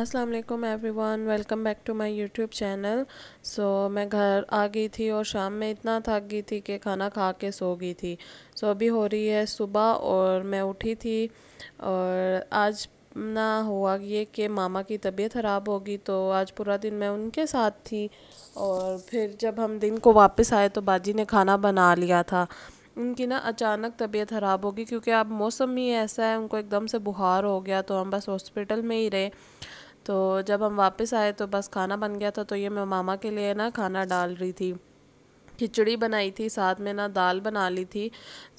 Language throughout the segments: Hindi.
अस्सलाम वालेकुम everyone welcome back to my YouTube channel so मैं घर आ गई थी और शाम में इतना थक गई थी कि खाना खा के सो गई थी सो so, अभी हो रही है सुबह और मैं उठी थी और आज ना हुआ ये कि मामा की तबीयत ख़राब होगी तो आज पूरा दिन मैं उनके साथ थी और फिर जब हम दिन को वापस आए तो बाजी ने खाना बना लिया था उनकी ना अचानक तबीयत ख़राब होगी क्योंकि अब मौसम ही ऐसा है उनको एकदम से बुखार हो गया तो हम बस हॉस्पिटल में ही रहे तो जब हम वापस आए तो बस खाना बन गया था तो ये मैं मामा के लिए ना खाना डाल रही थी खिचड़ी बनाई थी साथ में ना दाल बना ली थी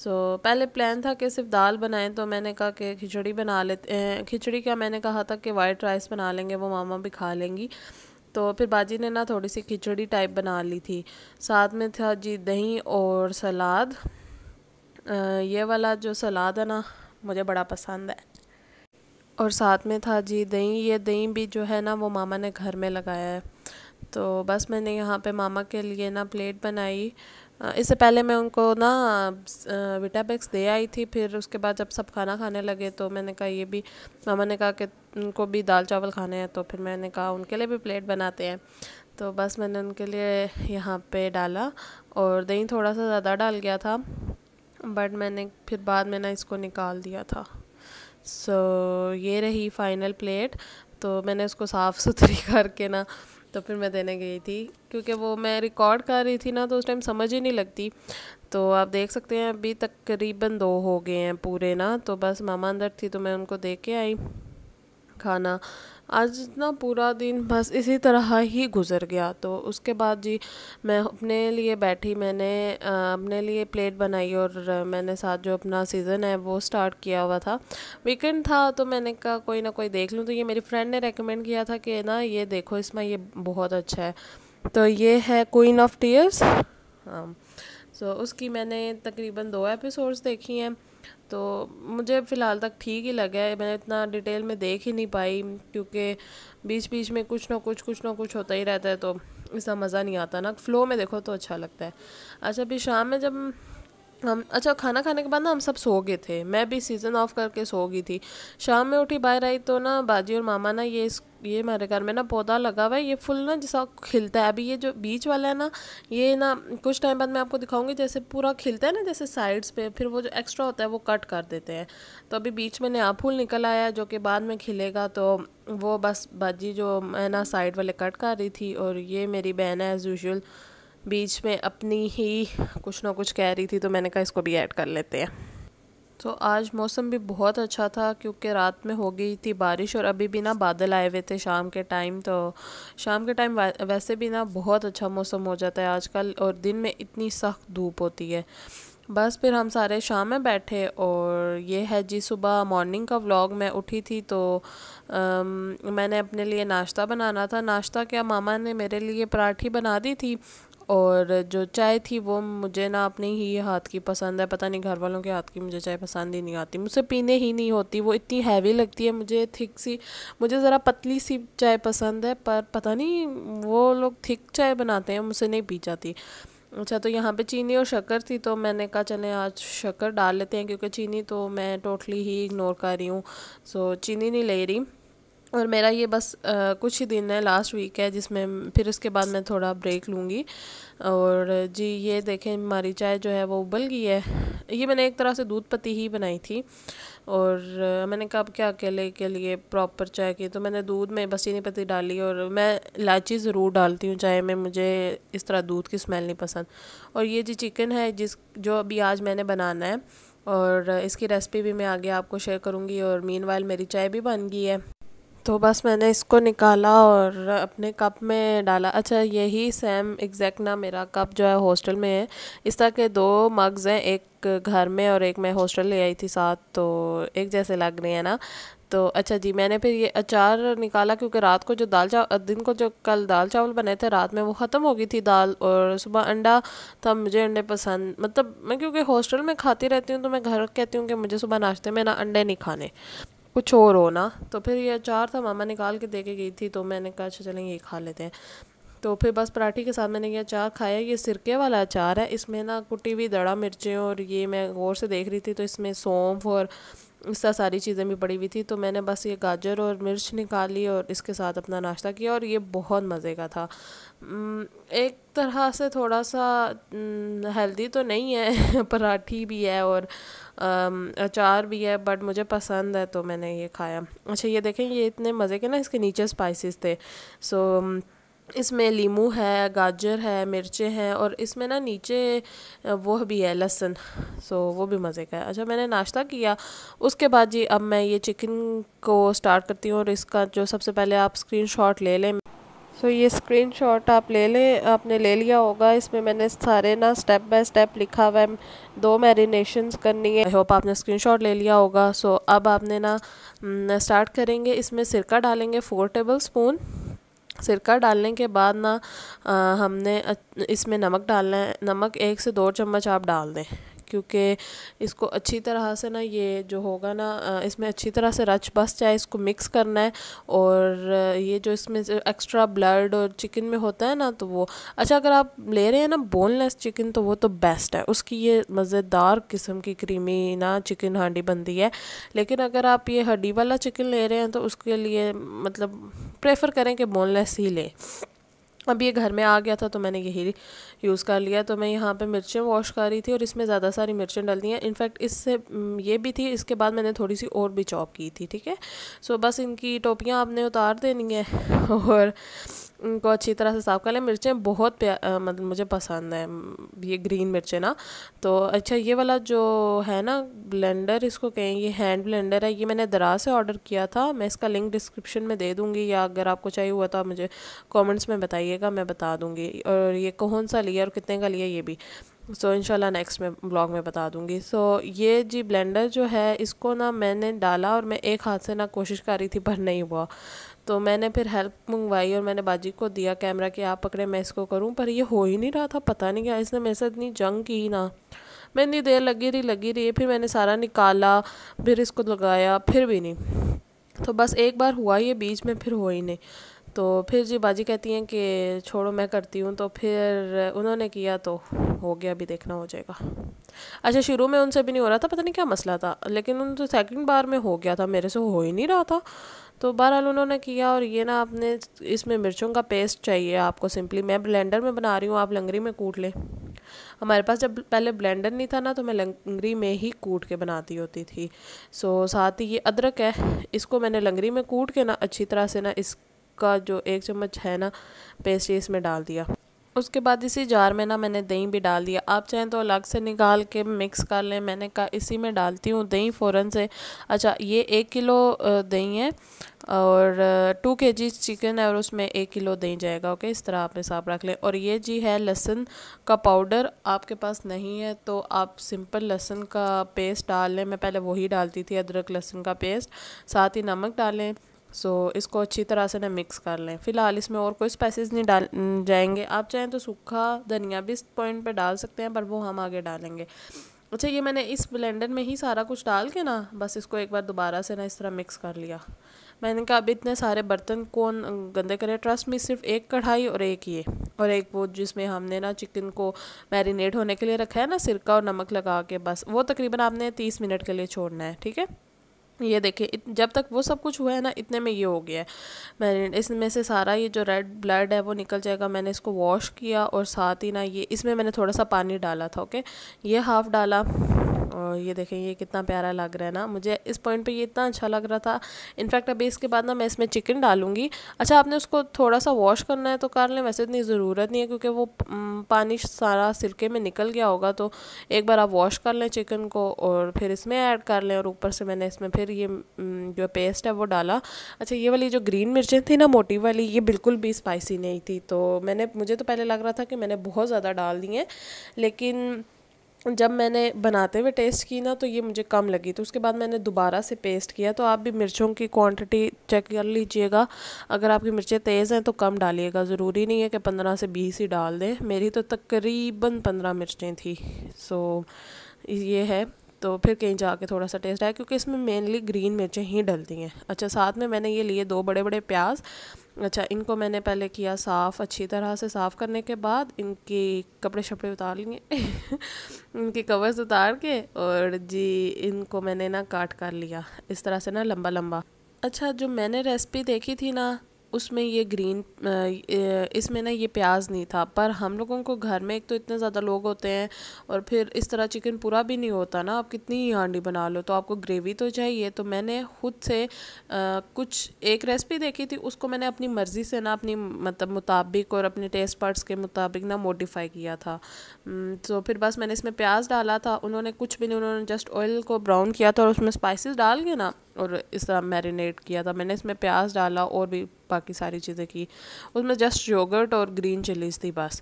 सो पहले प्लान था कि सिर्फ दाल बनाएं तो मैंने कहा कि खिचड़ी बना लेते हैं खिचड़ी क्या मैंने कहा था कि वाइट राइस बना लेंगे वो मामा भी खा लेंगी तो फिर बाजी ने ना थोड़ी सी खिचड़ी टाइप बना ली थी साथ में था जी दही और सलाद ये वाला जो सलाद है ना मुझे बड़ा पसंद है और साथ में था जी दही ये दही भी जो है ना वो मामा ने घर में लगाया है तो बस मैंने यहाँ पे मामा के लिए ना प्लेट बनाई इससे पहले मैं उनको ना विटाबैक्स दे आई थी फिर उसके बाद जब सब खाना खाने लगे तो मैंने कहा ये भी मामा ने कहा कि उनको भी दाल चावल खाने हैं तो फिर मैंने कहा उनके लिए भी प्लेट बनाते हैं तो बस मैंने उनके लिए यहाँ पे डाला और दही थोड़ा सा ज़्यादा डाल गया था बट मैंने फिर बाद में ना इसको निकाल दिया था सो so, ये रही फाइनल प्लेट तो मैंने उसको साफ़ सुथरी करके ना तो फिर मैं देने गई थी क्योंकि वो मैं रिकॉर्ड कर रही थी ना तो उस टाइम समझ ही नहीं लगती तो आप देख सकते हैं अभी तकरीबन दो हो गए हैं पूरे ना तो बस मामा अंदर थी तो मैं उनको दे के आई खाना आज ना पूरा दिन बस इसी तरह ही गुज़र गया तो उसके बाद जी मैं अपने लिए बैठी मैंने अपने लिए प्लेट बनाई और मैंने साथ जो अपना सीज़न है वो स्टार्ट किया हुआ था वीकेंड था तो मैंने कहा कोई ना कोई देख लूँ तो ये मेरी फ्रेंड ने रेकमेंड किया था कि ना ये देखो इसमें ये बहुत अच्छा है तो ये है क्वीन ऑफ टीयर्स हाँ सो उसकी मैंने तकरीबन दो एपिसोड्स देखी हैं तो मुझे फ़िलहाल तक ठीक ही लगा है मैंने इतना डिटेल में देख ही नहीं पाई क्योंकि बीच बीच में कुछ ना कुछ कुछ ना कुछ होता ही रहता है तो इसका मज़ा नहीं आता ना फ्लो में देखो तो अच्छा लगता है अच्छा अभी शाम में जब हम अच्छा खाना खाने के बाद ना हम सब सो गए थे मैं भी सीज़न ऑफ करके सो गई थी शाम में उठी बाहर आई तो ना बाजी और मामा ना ये इस ये हमारे घर में ना पौधा लगा हुआ है ये फुल ना जैसा खिलता है अभी ये जो बीच वाला है ना ये ना कुछ टाइम बाद मैं आपको दिखाऊंगी जैसे पूरा खिलता है ना जैसे साइड्स पे फिर वो जो एक्स्ट्रा होता है वो कट कर देते हैं तो अभी बीच में नया फूल निकल आया जो कि बाद में खिलेगा तो वो बस बाजी जो मैं ना साइड वाले कट कर रही थी और ये मेरी बहन है एज़ यूजल बीच में अपनी ही कुछ ना कुछ कह रही थी तो मैंने कहा इसको भी ऐड कर लेते हैं तो आज मौसम भी बहुत अच्छा था क्योंकि रात में हो गई थी बारिश और अभी भी ना बादल आए हुए थे शाम के टाइम तो शाम के टाइम वैसे भी ना बहुत अच्छा मौसम हो जाता है आजकल और दिन में इतनी सख्त धूप होती है बस फिर हम सारे शाम में बैठे और ये है जी सुबह मॉर्निंग का व्लॉग मैं उठी थी तो अम, मैंने अपने लिए नाश्ता बनाना था नाश्ता क्या मामा ने मेरे लिए पराठी बना दी थी और जो चाय थी वो मुझे ना अपने ही हाथ की पसंद है पता नहीं घर वालों के हाथ की मुझे चाय पसंद ही नहीं आती मुझसे पीने ही नहीं होती वो इतनी हैवी लगती है मुझे थिक सी मुझे ज़रा पतली सी चाय पसंद है पर पता नहीं वो लोग थिक चाय बनाते हैं मुझसे नहीं पी जाती अच्छा तो यहाँ पे चीनी और शक्कर थी तो मैंने कहा चले आज शक्कर डाल लेते हैं क्योंकि चीनी तो मैं टोटली ही इग्नोर कर रही हूँ सो चीनी नहीं ले रही और मेरा ये बस आ, कुछ ही दिन है लास्ट वीक है जिसमें फिर उसके बाद मैं थोड़ा ब्रेक लूँगी और जी ये देखें हमारी चाय जो है वो उबल गई है ये मैंने एक तरह से दूध पत्ती ही बनाई थी और मैंने कहा अब क्या अकेले के लिए प्रॉपर चाय की तो मैंने दूध में बस चीनी पत्ती डाली और मैं इलायची ज़रूर डालती हूँ चाय में मुझे इस तरह दूध की स्मेल नहीं पसंद और ये जी चिकन है जिस जो अभी आज मैंने बनाना है और इसकी रेसिपी भी मैं आगे आपको शेयर करूँगी और मीन मेरी चाय भी बन गई है तो बस मैंने इसको निकाला और अपने कप में डाला अच्छा यही सेम एग्जैक्ट ना मेरा कप जो है हॉस्टल में है इस तरह के दो मग्स हैं एक घर में और एक मैं हॉस्टल ले आई थी साथ तो एक जैसे लग रहे हैं ना तो अच्छा जी मैंने फिर ये अचार निकाला क्योंकि रात को जो दाल चावल दिन को जो कल दाल चावल बने थे रात में वो ख़त्म हो गई थी दाल और सुबह अंडा था मुझे अंडे पसंद मतलब मैं क्योंकि हॉस्टल में खाती रहती हूँ तो मैं घर कहती हूँ कि मुझे सुबह नाश्ते में ना अंडे नहीं खाने कुछ और हो ना तो फिर ये अचार था मामा निकाल के दे के गई थी तो मैंने कहा अच्छा चलें ये खा लेते हैं तो फिर बस पराठी के साथ मैंने ये अचार खाया ये सिरके वाला अचार है इसमें ना कुटी हुई दड़ा मिर्चें और ये मैं गौर से देख रही थी तो इसमें सौंफ और उस सारी चीज़ें भी पड़ी हुई थी तो मैंने बस ये गाजर और मिर्च निकाली और इसके साथ अपना नाश्ता किया और ये बहुत मज़े का था एक तरह से थोड़ा सा हेल्दी तो नहीं है पराठी भी है और अचार भी है बट मुझे पसंद है तो मैंने ये खाया अच्छा ये देखें ये इतने मज़े के ना इसके नीचे स्पाइसेस थे सो इसमें लीमू है गाजर है मिर्चें हैं और इसमें ना नीचे वो भी है लहसुन सो वो भी मज़े का है अच्छा मैंने नाश्ता किया उसके बाद जी अब मैं ये चिकन को स्टार्ट करती हूँ और इसका जो सबसे पहले आप स्क्रीनशॉट ले लें सो ये स्क्रीनशॉट आप ले लें आपने ले लिया होगा इसमें मैंने सारे ना स्टेप बाय स्टेप लिखा हुआ है दो मैरिनेशंस करनी है आई होप आपने स्क्रीनशॉट ले लिया होगा सो so, अब आपने ना स्टार्ट करेंगे इसमें सिरका डालेंगे फ़ोर टेबल स्पून सिरका डालने के बाद ना आ, हमने इसमें नमक डालना है नमक एक से दो चम्मच आप डाल दें क्योंकि इसको अच्छी तरह से ना ये जो होगा ना इसमें अच्छी तरह से रच बस जाए इसको मिक्स करना है और ये जो इसमें एक्स्ट्रा ब्लड और चिकन में होता है ना तो वो अच्छा अगर आप ले रहे हैं ना बोनलेस चिकन तो वो तो बेस्ट है उसकी ये मज़ेदार किस्म की क्रीमी ना चिकन हांडी बनती है लेकिन अगर आप ये हड्डी वाला चिकन ले रहे हैं तो उसके लिए मतलब प्रेफर करें कि बोनलेस ही लें अब ये घर में आ गया था तो मैंने यही यूज़ कर लिया तो मैं यहाँ पे मिर्चें वॉश कर रही थी और इसमें ज़्यादा सारी मिर्चें डाल दी हैं इनफैक्ट इससे ये भी थी इसके बाद मैंने थोड़ी सी और भी चॉप की थी ठीक है सो बस इनकी टोपियाँ आपने उतार देनी है और इनको अच्छी तरह से साफ़ कर लें मिर्चें बहुत प्या मतलब मुझे पसंद है ये ग्रीन मिर्चें ना तो अच्छा ये वाला जो है ना ब्लेंडर इसको कहें ये हैंड ब्लेंडर है ये मैंने दराज से ऑर्डर किया था मैं इसका लिंक डिस्क्रिप्शन में दे दूँगी या अगर आपको चाहिए हुआ तो आप मुझे कॉमेंट्स में बताइएगा मैं बता दूँगी और ये कौन सा लिया और कितने का लिया ये भी सो so, नेक्स्ट में ब्लॉग में बता दूंगी सो so, ये जी ब्लेंडर जो है इसको ना मैंने डाला और मैं एक हाथ से ना कोशिश कर रही थी पर नहीं हुआ तो मैंने फिर हेल्प मंगवाई और मैंने बाजी को दिया कैमरा कि आप पकड़े मैं इसको करूं पर ये हो ही नहीं रहा था पता नहीं क्या इसने मेरे साथ इतनी जंग की ना मैं इतनी देर लगी रही लगी रही फिर मैंने सारा निकाला फिर इसको लगाया फिर भी नहीं तो बस एक बार हुआ ये बीच में फिर हो ही नहीं तो फिर जी बाजी कहती हैं कि छोड़ो मैं करती हूँ तो फिर उन्होंने किया तो हो गया अभी देखना हो जाएगा अच्छा शुरू में उनसे भी नहीं हो रहा था पता नहीं क्या मसला था लेकिन उनसे सेकंड बार में हो गया था मेरे से हो ही नहीं रहा था तो बहरहाल उन्होंने किया और ये ना आपने इसमें मिर्चों का पेस्ट चाहिए आपको सिंपली मैं ब्लेंडर में बना रही हूँ आप लंगरी में कूट लें हमारे पास जब पहले ब्लेंडर नहीं था ना तो मैं लंगरी में ही कूट के बनाती होती थी सो साथ ही ये अदरक है इसको मैंने लंगरी में कूट के ना अच्छी तरह से ना इसका जो एक चम्मच है ना पेस्ट इसमें डाल दिया उसके बाद इसी जार में ना मैंने दही भी डाल दिया आप चाहें तो अलग से निकाल के मिक्स कर लें मैंने कहा इसी में डालती हूँ दही फ़ौरन से अच्छा ये एक किलो दही है और टू के जी चिकन है और उसमें एक किलो दही जाएगा ओके इस तरह आप हिसाब रख लें और ये जी है लहसुन का पाउडर आपके पास नहीं है तो आप सिंपल लहसुन का पेस्ट डाल लें मैं पहले वही डालती थी अदरक लहसुन का पेस्ट साथ ही नमक डालें सो so, इसको अच्छी तरह से ना मिक्स कर लें फ़िलहाल इसमें और कोई स्पाइसेस नहीं डाल जाएंगे आप चाहें तो सूखा धनिया भी इस पॉइंट पे डाल सकते हैं पर वो हम आगे डालेंगे अच्छा ये मैंने इस ब्लेंडर में ही सारा कुछ डाल के ना बस इसको एक बार दोबारा से ना इस तरह मिक्स कर लिया मैंने कहा अब इतने सारे बर्तन कौन गंदे करे ट्रस्ट में सिर्फ एक कढ़ाई और एक ये और एक वो जिसमें हमने ना चिकन को मैरिनेट होने के लिए रखा है ना सिरका और नमक लगा के बस वो तकरीबन आपने तीस मिनट के लिए छोड़ना है ठीक है ये देखिए जब तक वो सब कुछ हुआ है ना इतने में ये हो गया है मैंने इसमें से सारा ये जो रेड ब्लड है वो निकल जाएगा मैंने इसको वॉश किया और साथ ही ना ये इसमें मैंने थोड़ा सा पानी डाला था ओके ये हाफ़ डाला और ये देखें ये कितना प्यारा लग रहा है ना मुझे इस पॉइंट पे ये इतना अच्छा लग रहा था इनफैक्ट अभी इसके बाद ना मैं इसमें चिकन डालूंगी अच्छा आपने उसको थोड़ा सा वॉश करना है तो कर लें वैसे इतनी ज़रूरत नहीं है क्योंकि वो पानी सारा सिरके में निकल गया होगा तो एक बार आप वॉश कर लें चिकन को और फिर इसमें ऐड कर लें और ऊपर से मैंने इसमें फिर ये जो पेस्ट है वो डाला अच्छा ये वाली जो ग्रीन मिर्चें थी ना मोटी वाली ये बिल्कुल भी स्पाइसी नहीं थी तो मैंने मुझे तो पहले लग रहा था कि मैंने बहुत ज़्यादा डाल दी हैं लेकिन जब मैंने बनाते हुए टेस्ट की ना तो ये मुझे कम लगी तो उसके बाद मैंने दोबारा से पेस्ट किया तो आप भी मिर्चों की क्वांटिटी चेक कर लीजिएगा अगर आपकी मिर्चें तेज़ हैं तो कम डालिएगा ज़रूरी नहीं है कि पंद्रह से बीस ही डाल दें मेरी तो तकरीबन पंद्रह मिर्चें थी सो ये है तो फिर कहीं जाके थोड़ा सा टेस्ट आया क्योंकि इसमें मेनली ग्रीन मिर्चें ही डलती हैं अच्छा साथ में मैंने ये लिए दो बड़े बड़े प्याज अच्छा इनको मैंने पहले किया साफ़ अच्छी तरह से साफ़ करने के बाद इनके कपड़े शपड़े उतार लिए इनके कवर्स उतार के और जी इनको मैंने ना काट कर लिया इस तरह से ना लंबा लंबा अच्छा जो मैंने रेसिपी देखी थी ना उसमें ये ग्रीन इसमें ना ये प्याज नहीं था पर हम लोगों को घर में एक तो इतने ज़्यादा लोग होते हैं और फिर इस तरह चिकन पूरा भी नहीं होता ना आप कितनी ही हांडी बना लो तो आपको ग्रेवी तो चाहिए तो मैंने खुद से आ, कुछ एक रेसिपी देखी थी उसको मैंने अपनी मर्ज़ी से ना अपनी मतलब मुताबिक और अपने टेस्ट पर्ट्स के मुताबिक ना मोडिफाई किया था तो फिर बस मैंने इसमें प्याज डाला था उन्होंने कुछ भी नहीं उन्होंने जस्ट ऑयल को ब्राउन किया था और उसमें स्पाइसिस डाल के ना और इस तरह मैरिनेट किया था मैंने इसमें प्याज डाला और भी बाकी सारी चीज़ें की उसमें जस्ट योगर्ट और ग्रीन चिलीज थी बस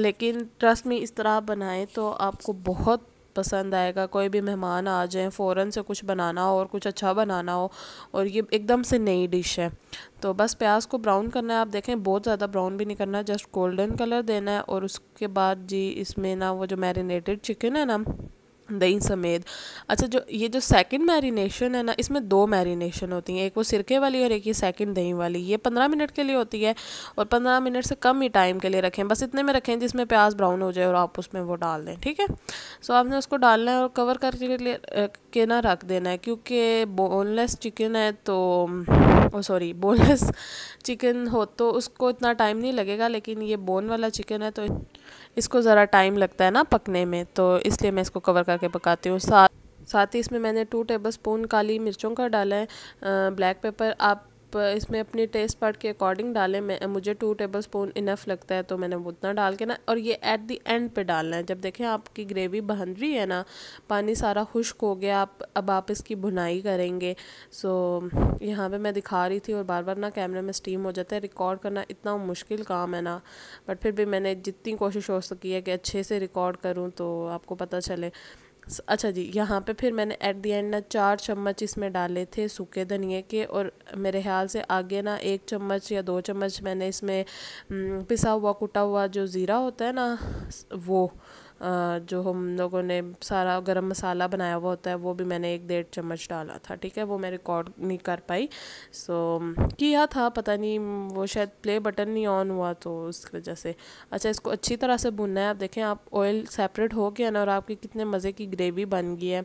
लेकिन ट्रस्ट में इस तरह बनाएं तो आपको बहुत पसंद आएगा कोई भी मेहमान आ जाए फ़ौरन से कुछ बनाना हो और कुछ अच्छा बनाना हो और ये एकदम से नई डिश है तो बस प्याज को ब्राउन करना है आप देखें बहुत ज़्यादा ब्राउन भी नहीं करना है जस्ट गोल्डन कलर देना है और उसके बाद जी इसमें ना वो जो मैरिनेटेड चिकन है ना दही समेत अच्छा जो ये जो सेकंड मैरिनेशन है ना इसमें दो मैरिनेशन होती हैं एक वो सिरके वाली और एक ये सेकंड दही वाली ये पंद्रह मिनट के लिए होती है और पंद्रह मिनट से कम ही टाइम के लिए रखें बस इतने में रखें जिसमें प्याज ब्राउन हो जाए और आप उसमें वो डाल दें ठीक है सो आपने उसको डालना है और कवर करके लिए के ना रख देना है क्योंकि बोनलेस चिकन है तो ओ सॉरी बोनलेस चिकन हो तो उसको इतना टाइम नहीं लगेगा लेकिन ये बोन वाला चिकन है तो इसको ज़रा टाइम लगता है ना पकने में तो इसलिए मैं इसको कवर करके पकाती हूँ साथ साथ ही इसमें मैंने टू टेबल स्पून काली मिर्चों का डाला है ब्लैक पेपर आप आप इसमें अपने टेस्ट पार्ट के अकॉर्डिंग डालें मैं मुझे टू टेबल स्पून इनफ लगता है तो मैंने उतना डाल के ना और ये एट दी एंड पे डालना है जब देखें आपकी ग्रेवी बन रही है ना पानी सारा खुश्क हो गया आप अब आप इसकी भुनाई करेंगे सो यहाँ पे मैं दिखा रही थी और बार बार ना कैमरे में स्टीम हो जाता है रिकॉर्ड करना इतना मुश्किल काम है ना बट फिर भी मैंने जितनी कोशिश हो सकी है कि अच्छे से रिकॉर्ड करूँ तो आपको पता चले अच्छा जी यहाँ पे फिर मैंने एट द एंड ना चार चम्मच इसमें डाले थे सूखे धनिए के और मेरे ख्याल से आगे ना एक चम्मच या दो चम्मच मैंने इसमें पिसा हुआ कुटा हुआ जो ज़ीरा होता है ना वो जो हम लोगों ने सारा गरम मसाला बनाया हुआ होता है वो भी मैंने एक डेढ़ चम्मच डाला था ठीक है वो मैं रिकॉर्ड नहीं कर पाई सो किया था पता नहीं वो शायद प्ले बटन नहीं ऑन हुआ तो उसकी वजह से अच्छा इसको अच्छी तरह से भुनना है आप देखें आप ऑयल सेपरेट हो गया ना और आपकी कितने मज़े की ग्रेवी बन गई है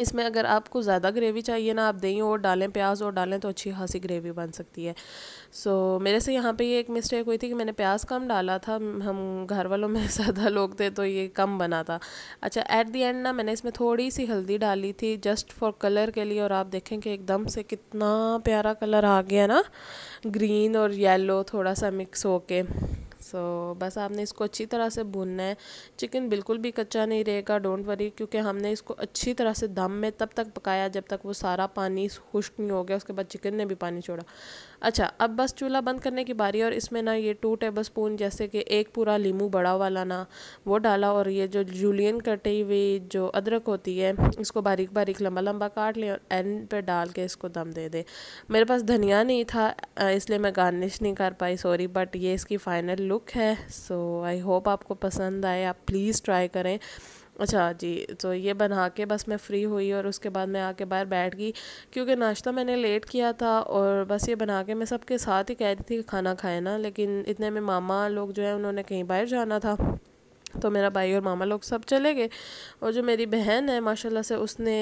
इसमें अगर आपको ज़्यादा ग्रेवी चाहिए ना आप दही और डालें प्याज और डालें तो अच्छी खासी ग्रेवी बन सकती है सो so, मेरे से यहाँ पे ये एक मिस्टेक हुई थी कि मैंने प्याज कम डाला था हम घर वालों में ज़्यादा लोग थे तो ये कम बना था अच्छा एट दी एंड ना मैंने इसमें थोड़ी सी हल्दी डाली थी जस्ट फॉर कलर के लिए और आप देखें कि एकदम से कितना प्यारा कलर आ गया ना ग्रीन और येलो थोड़ा सा मिक्स होके सो so, बस आपने इसको अच्छी तरह से भूनना है चिकन बिल्कुल भी कच्चा नहीं रहेगा डोंट वरी क्योंकि हमने इसको अच्छी तरह से दम में तब तक पकाया जब तक वो सारा पानी खुश्क नहीं हो गया उसके बाद चिकन ने भी पानी छोड़ा अच्छा अब बस चूल्हा बंद करने की बारी और इसमें ना ये टू टेबल स्पून जैसे कि एक पूरा लीमू बड़ा वाला ना वो डाला और ये जो जूलियन कटी हुई जो अदरक होती है इसको बारीक बारीक लंबा लंबा काट लें और एंड पे डाल के इसको दम दे दें मेरे पास धनिया नहीं था इसलिए मैं गार्निश नहीं कर पाई सॉरी बट ये इसकी फ़ाइनल लुक लुक है सो आई होप आपको पसंद आए आप प्लीज़ ट्राई करें अच्छा जी तो ये बना के बस मैं फ्री हुई और उसके बाद मैं आके बाहर बैठ गई क्योंकि नाश्ता मैंने लेट किया था और बस ये बना के मैं सबके साथ ही कह रही थी कि खाना खाए ना लेकिन इतने में मामा लोग जो है उन्होंने कहीं बाहर जाना था तो मेरा भाई और मामा लोग सब चले गए और जो मेरी बहन है माशाल्लाह से उसने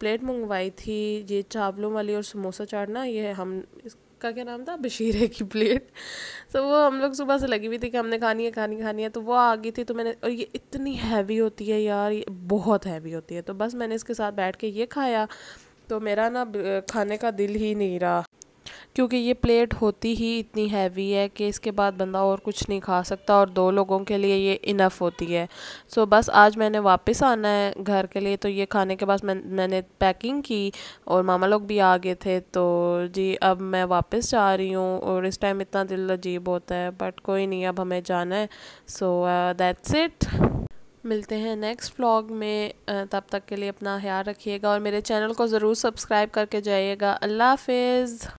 प्लेट मंगवाई थी ये चावलों वाली और समोसा चाटना ये हम का क्या नाम था बशीरे की प्लेट तो वो हम लोग सुबह से लगी हुई थी कि हमने खानी है खानी खानी है तो वो आ गई थी तो मैंने और ये इतनी हैवी होती है यार ये बहुत हैवी होती है तो बस मैंने इसके साथ बैठ के ये खाया तो मेरा ना खाने का दिल ही नहीं रहा क्योंकि ये प्लेट होती ही इतनी हैवी है कि इसके बाद बंदा और कुछ नहीं खा सकता और दो लोगों के लिए ये इनफ होती है सो so, बस आज मैंने वापस आना है घर के लिए तो ये खाने के बाद मैं मैंने पैकिंग की और मामा लोग भी आ गए थे तो जी अब मैं वापस जा रही हूँ और इस टाइम इतना दिल अजीब होता है बट कोई नहीं अब हमें जाना है सो दैट्स इट मिलते हैं नेक्स्ट व्लॉग में uh, तब तक के लिए अपना ख्याल रखिएगा और मेरे चैनल को ज़रूर सब्सक्राइब करके जाइएगा अल्लाह हाफिज़